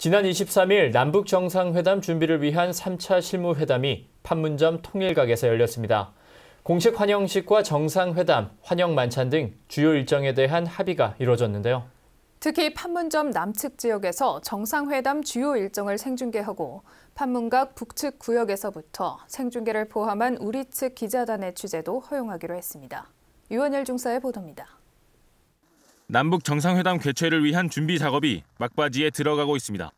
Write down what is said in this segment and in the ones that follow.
지난 23일 남북 정상회담 준비를 위한 3차 실무회담이 판문점 통일각에서 열렸습니다. 공식 환영식과 정상회담, 환영 만찬 등 주요 일정에 대한 합의가 이뤄졌는데요. 특히 판문점 남측 지역에서 정상회담 주요 일정을 생중계하고 판문각 북측 구역에서부터 생중계를 포함한 우리 측 기자단의 취재도 허용하기로 했습니다. 유원열 중사의 보도입니다. 남북 정상회담 개최를 위한 준비 작업이 막바지에 들어가고 있습니다.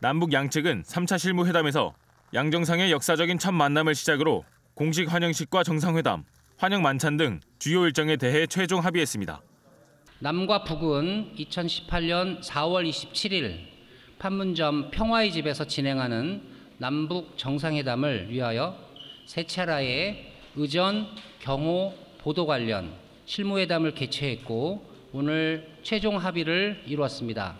남북 양측은 3차 실무회담에서 양정상의 역사적인 첫 만남을 시작으로 공식 환영식과 정상회담, 환영 만찬 등 주요 일정에 대해 최종 합의했습니다. 남과 북은 2018년 4월 27일 판문점 평화의 집에서 진행하는 남북 정상회담을 위하여 세 차례의 의전, 경호, 보도 관련 실무회담을 개최했고 오늘 최종 합의를 이루었습니다.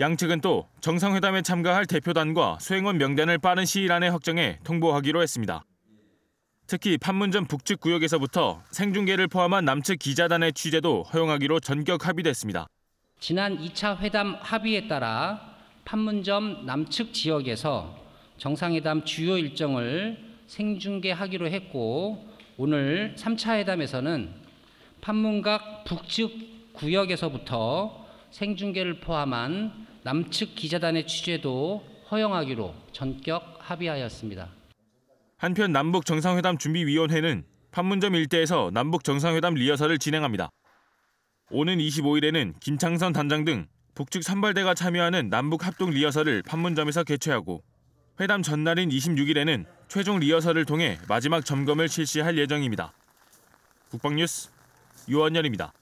양측은 또 정상회담에 참가할 대표단과 수행원 명단을 빠른 시일 안에 확정해 통보하기로 했습니다. 특히 판문점 북측 구역에서부터 생중계를 포함한 남측 기자단의 취재도 허용하기로 전격 합의됐습니다. 지난 2차 회담 합의에 따라 판문점 남측 지역에서 정상회담 주요 일정을 생중계하기로 했고 오늘 3차 회담에서는 판문각 북측 구역에서부터 생중계를 포함한 남측 기자단의 취재도 허용하기로 전격 합의하였습니다. 한편 남북 정상회담 준비위원회는 판문점 일대에서 남북 정상회담 리허설을 진행합니다. 오는 25일에는 김창선 단장 등 북측 선발대가 참여하는 남북 합동 리허설을 판문점에서 개최하고 회담 전날인 26일에는 최종 리허설을 통해 마지막 점검을 실시할 예정입니다. 국방뉴스 유원열입니다.